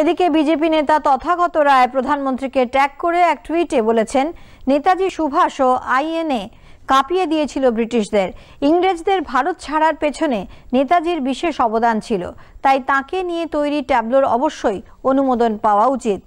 এদিকে বিজেপি নেতা তথাগত রায় প্রধানমন্ত্রীকে ট্যাগ করে এক টুইটে বলেছেন নেতাজি সুভাষ ও আইএনএ কাঁপিয়ে দিয়েছিল ব্রিটিশদের ইংরেজদের ভারত ছাড়ার পেছনে নেতাজির বিশেষ অবদান ছিল তাই তাকে নিয়ে তৈরি ট্যাবলোর অবশ্যই অনুমোদন পাওয়া উচিত